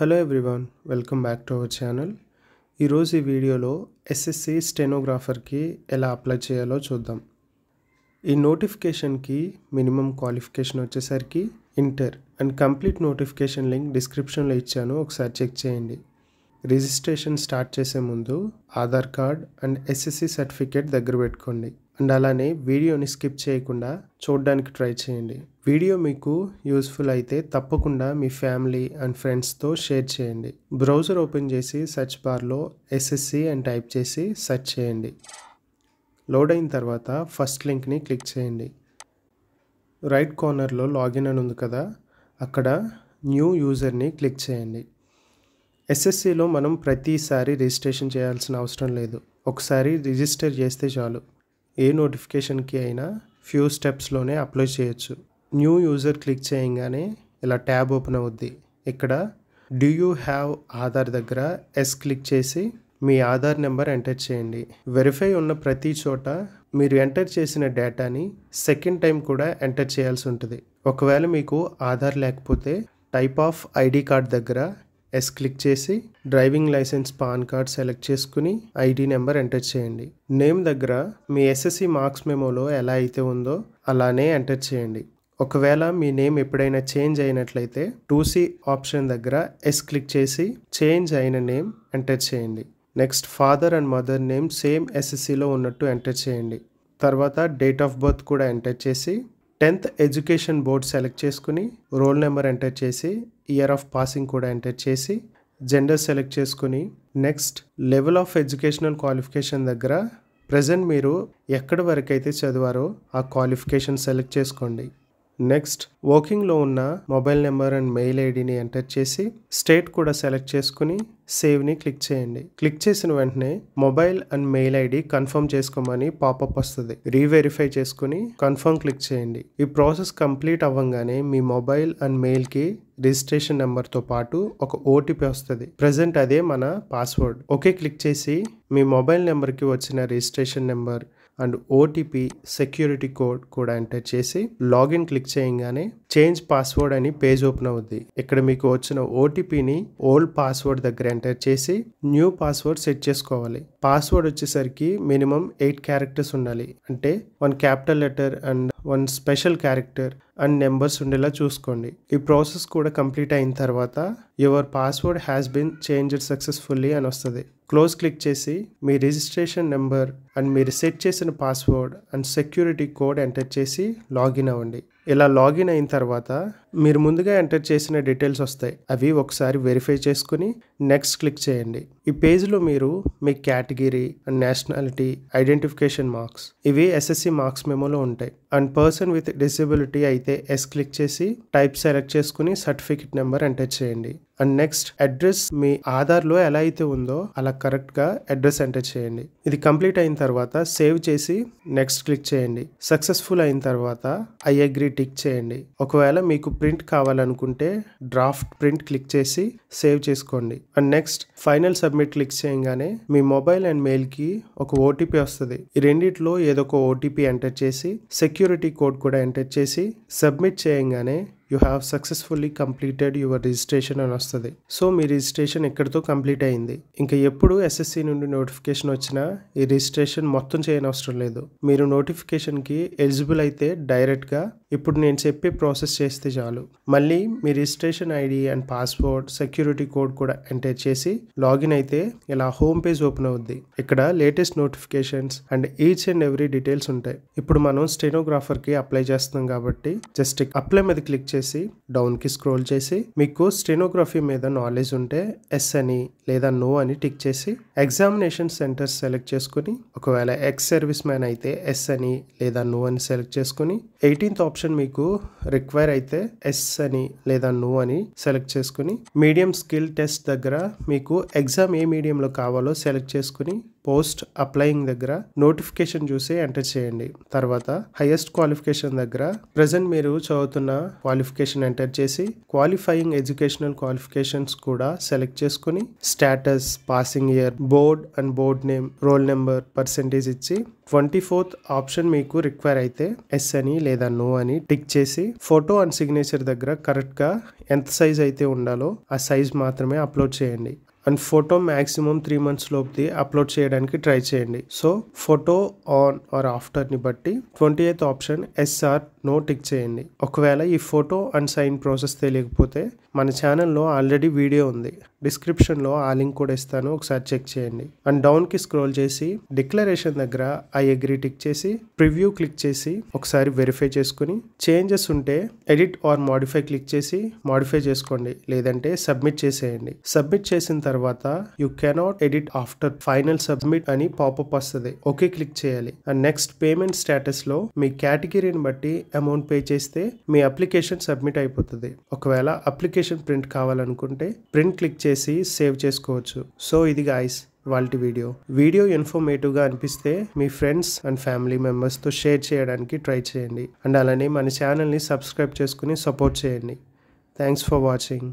hello everyone welcome back to our channel ఈరోజు ఈ వీడియోలో ఎస్ఎస్సి స్టెనోగ్రాఫర్కి ఎలా అప్లై చేయాలో చూద్దాం ఈ నోటిఫికేషన్కి మినిమం క్వాలిఫికేషన్ వచ్చేసరికి inter and complete notification link డిస్క్రిప్షన్లో ఇచ్చాను ఒకసారి చెక్ చేయండి రిజిస్ట్రేషన్ స్టార్ట్ చేసే ముందు Aadhaar card and SSC certificate దగ్గర పెట్టుకోండి అండ్ అలానే వీడియోని స్కిప్ చేయకుండా చూడడానికి ట్రై చేయండి వీడియో మీకు యూస్ఫుల్ అయితే తప్పకుండా మీ ఫ్యామిలీ అండ్ ఫ్రెండ్స్తో షేర్ చేయండి బ్రౌజర్ ఓపెన్ చేసి సెర్చ్ బార్లో ఎస్ఎస్సి అని టైప్ చేసి సెర్చ్ చేయండి లోడ్ అయిన తర్వాత ఫస్ట్ లింక్ని క్లిక్ చేయండి రైట్ కార్నర్లో లాగిన్ అని ఉంది కదా అక్కడ న్యూ యూజర్ని క్లిక్ చేయండి ఎస్ఎస్సిలో మనం ప్రతిసారి రిజిస్ట్రేషన్ చేయాల్సిన అవసరం లేదు ఒకసారి రిజిస్టర్ చేస్తే చాలు ఏ నోటిఫికేషన్కి అయినా ఫ్యూ స్టెప్స్లోనే అప్లై చేయొచ్చు న్యూ యూజర్ క్లిక్ చేయగానే ఇలా ట్యాబ్ ఓపెన్ అవుద్ది ఇక్కడ డూ యూ హ్యావ్ ఆధార్ దగ్గర ఎస్ క్లిక్ చేసి మీ ఆధార్ నెంబర్ ఎంటర్ చేయండి వెరిఫై ఉన్న ప్రతి చోట మీరు ఎంటర్ చేసిన డేటాని సెకండ్ టైం కూడా ఎంటర్ చేయాల్సి ఉంటుంది ఒకవేళ మీకు ఆధార్ లేకపోతే టైప్ ఆఫ్ ఐడి కార్డ్ దగ్గర ఎస్ క్లిక్ చేసి driving licence PAN card select చేసుకుని ఐడి నెంబర్ ఎంటర్ చేయండి నేమ్ దగ్గర మీ ఎస్ఎస్సి మార్క్స్ మెమోలో ఎలా అయితే ఉందో అలానే ఎంటర్ చేయండి ఒకవేళ మీ నేమ్ ఎప్పుడైనా చేంజ్ అయినట్లయితే టూసీ ఆప్షన్ దగ్గర ఎస్ క్లిక్ చేసి చేంజ్ అయిన నేమ్ ఎంటర్ చేయండి next father and mother name same ఎస్ఎస్సిలో ఉన్నట్టు ఎంటర్ చేయండి తర్వాత డేట్ ఆఫ్ బర్త్ కూడా ఎంటర్ చేసి టెన్త్ ఎడ్యుకేషన్ బోర్డ్ సెలెక్ట్ చేసుకుని రోల్ నెంబర్ ఎంటర్ చేసి ఇయర్ ఆఫ్ పాసింగ్ కూడా ఎంటర్ చేసి జెండర్ సెలెక్ట్ చేసుకుని next level of educational qualification దగ్గర ప్రజెంట్ మీరు ఎక్కడి వరకు అయితే చదివారో ఆ క్వాలిఫికేషన్ సెలెక్ట్ చేసుకోండి నెక్స్ట్ వర్కింగ్లో ఉన్న మొబైల్ నెంబర్ అండ్ మెయిల్ ఐడిని ఎంటర్ చేసి స్టేట్ కూడా సెలెక్ట్ చేసుకుని సేవ్ని క్లిక్ చేయండి క్లిక్ చేసిన వెంటనే mobile and mail ID confirm చేసుకోమని పాపప్ వస్తుంది రీవెరిఫై చేసుకుని కన్ఫర్మ్ క్లిక్ చేయండి ఈ ప్రాసెస్ కంప్లీట్ అవ్వగానే మీ మొబైల్ అండ్ మెయిల్కి రిజిస్ట్రేషన్ నెంబర్తో పాటు ఒక ఓటీపీ వస్తుంది ప్రజెంట్ అదే మన పాస్వర్డ్ ఓకే క్లిక్ చేసి మీ మొబైల్ నెంబర్కి వచ్చిన registration number and OTP security code కూడా ఎంటర్ చేసి లాగిన్ క్లిక్ చేయగానే చేంజ్ పాస్వర్డ్ అని పేజ్ ఓపెన్ అవుద్ది ఇక్కడ మీకు వచ్చిన ఓటీపీని ఓల్డ్ పాస్వర్డ్ దగ్గర ఎంటర్ చేసి న్యూ పాస్వర్డ్ సెట్ చేసుకోవాలి పాస్వర్డ్ వచ్చేసరికి మినిమం ఎయిట్ క్యారెక్టర్స్ ఉండాలి అంటే one capital letter and one special character and numbers ఉండేలా చూసుకోండి ఈ ప్రాసెస్ కూడా కంప్లీట్ అయిన తర్వాత your password has been changed successfully అని వస్తుంది క్లోజ్ క్లిక్ చేసి మీ రిజిస్ట్రేషన్ నెంబర్ అండ్ మీరు సెట్ చేసిన password and security code enter చేసి లాగిన్ అవ్వండి ఇలా లాగిన్ అయిన తర్వాత మీరు ముందుగా ఎంటర్ చేసిన డీటెయిల్స్ వస్తాయి అవి ఒకసారి వెరిఫై చేసుకుని నెక్స్ట్ క్లిక్ చేయండి ఈ పేజ్లో మీరు మీ category and nationality identification marks ఇవి ఎస్ఎస్సి మార్క్స్ మెమోలో ఉంటాయి అండ్ పర్సన్ విత్ డిసెబిలిటీ అయితే ఎస్ క్లిక్ చేసి టైప్ సెలెక్ట్ చేసుకుని సర్టిఫికెట్ నెంబర్ ఎంటర్ చేయండి అండ్ నెక్స్ట్ అడ్రస్ మీ ఆధార్లో ఎలా అయితే ఉందో అలా కరెక్ట్గా అడ్రస్ ఎంటర్ చేయండి ఇది కంప్లీట్ అయిన తర్వాత సేవ్ చేసి నెక్స్ట్ క్లిక్ చేయండి సక్సెస్ఫుల్ అయిన తర్వాత ఐ అగ్రీ టిక్ చేయండి ఒకవేళ మీకు ప్రింట్ కావాలనుకుంటే డ్రాఫ్ట్ ప్రింట్ క్లిక్ చేసి సేవ్ చేసుకోండి and next final submit click చేయగానే మీ మొబైల్ అండ్ మెయిల్కి ఒక ఓటీపీ వస్తుంది ఈ రెండిట్లో ఏదో ఒక ఓటీపీ ఎంటర్ చేసి సెక్యూరిటీ కోడ్ కూడా ఎంటర్ చేసి సబ్మిట్ చేయగానే you have successfully completed your registration అని వస్తుంది సో మీ రిజిస్ట్రేషన్ ఎక్కడితో కంప్లీట్ అయింది ఇంకా ఎప్పుడు ఎస్ఎస్సి నుండి నోటిఫికేషన్ వచ్చినా ఈ రిజిస్ట్రేషన్ మొత్తం చేయనవసరం లేదు మీరు నోటిఫికేషన్కి ఎలిజిబుల్ అయితే డైరెక్ట్గా ఇప్పుడు నేను చెప్పే ప్రాసెస్ చేస్తే చాలు మళ్ళీ మీ registration ID and password security code కూడా ఎంటర్ చేసి లాగిన్ అయితే ఇలా హోమ్ పేజ్ ఓపెన్ అవుద్ది ఇక్కడ latest notifications and each and every details ఉంటాయి ఇప్పుడు మనం స్టెనోగ్రాఫర్కి అప్లై చేస్తున్నాం కాబట్టి జస్ట్ అప్లై మీద క్లిక్ చేసి చేసి డౌన్కి స్క్రోల్ చేసి మీకు స్టెనోగ్రఫీ మీద నాలెడ్జ్ ఉంటే ఎస్ అని లేదా నో అని టిక్ చేసి ఎగ్జామినేషన్ సెంటర్ సెలెక్ట్ చేసుకుని ఒకవేళ ఎక్స్ సర్వీస్ మ్యాన్ అయితే ఎస్ అని లేదా నో అని సెలెక్ట్ చేసుకుని ఎయిటీన్త్ ఆప్షన్ మీకు రిక్వైర్ అయితే ఎస్ అని లేదా నో అని సెలెక్ట్ చేసుకుని మీడియం స్కిల్ టెస్ట్ దగ్గర మీకు ఎగ్జామ్ ఏ మీడియంలో కావాలో సెలెక్ట్ చేసుకుని పోస్ట్ అప్లయింగ్ దగ్గర నోటిఫికేషన్ చూసి ఎంటర్ చేయండి తర్వాత హైయెస్ట్ క్వాలిఫికేషన్ దగ్గర ప్రజెంట్ మీరు చదువుతున్న క్వాలిఫికేషన్ ఎంటర్ చేసి క్వాలిఫైయింగ్ ఎడ్యుకేషనల్ క్వాలిఫికేషన్స్ కూడా సెలెక్ట్ చేసుకుని status passing year board and board name roll number percentage ఇచ్చి ట్వంటీ ఫోర్త్ ఆప్షన్ మీకు రిక్వైర్ అయితే ఎస్ అని లేదా నో అని టిక్ చేసి ఫోటో అండ్ సిగ్నేచర్ దగ్గర కరెక్ట్గా ఎంత సైజ్ అయితే ఉండాలో ఆ సైజ్ మాత్రమే అప్లోడ్ చేయండి and photo maximum three months లోపుది అప్లోడ్ చేయడానికి ట్రై చేయండి సో ఫోటో ఆన్ ఆర్ ఆఫ్టర్ని బట్టి twenty eighth option yes or no tick చేయండి ఒకవేళ ఈ ఫోటో అండ్ సైన్ ప్రాసెస్ తెలియకపోతే మన ఛానల్లో ఆల్రెడీ వీడియో ఉంది డిస్క్రిప్షన్లో ఆ లింక్ కూడా ఇస్తాను ఒకసారి చెక్ చేయండి అండ్ డౌన్కి స్క్రోల్ చేసి డిక్లరేషన్ దగ్గర ఐ అగ్రీ టిక్ చేసి ప్రివ్యూ క్లిక్ చేసి ఒకసారి వెరిఫై చేసుకుని చేంజెస్ ఉంటే ఎడిట్ ఆర్ మాడిఫై క్లిక్ చేసి మాడిఫై చేసుకోండి లేదంటే సబ్మిట్ చేసేయండి సబ్మిట్ చేసిన తర్వాత you cannot edit after final submit అని పాపప్ వస్తుంది ఓకే క్లిక్ చేయాలి అండ్ నెక్స్ట్ పేమెంట్ స్టేటస్లో మీ కేటగిరీని బట్టి అమౌంట్ పే చేస్తే మీ అప్లికేషన్ సబ్మిట్ అయిపోతుంది ఒకవేళ అప్లికేషన్ ప్రింట్ కావాలనుకుంటే ప్రింట్ క్లిక్ చేసి చేసి సేవ్ చేసుకోవచ్చు సో ఇది గాయస్ వాళ్ళ వీడియో వీడియో ఇన్ఫర్మేటివ్గా అనిపిస్తే మీ ఫ్రెండ్స్ అండ్ ఫ్యామిలీ మెంబర్స్తో షేర్ చేయడానికి ట్రై చేయండి అండ్ అలానే మన ఛానల్ని సబ్స్క్రైబ్ చేసుకుని సపోర్ట్ చేయండి థ్యాంక్స్ ఫర్ వాచింగ్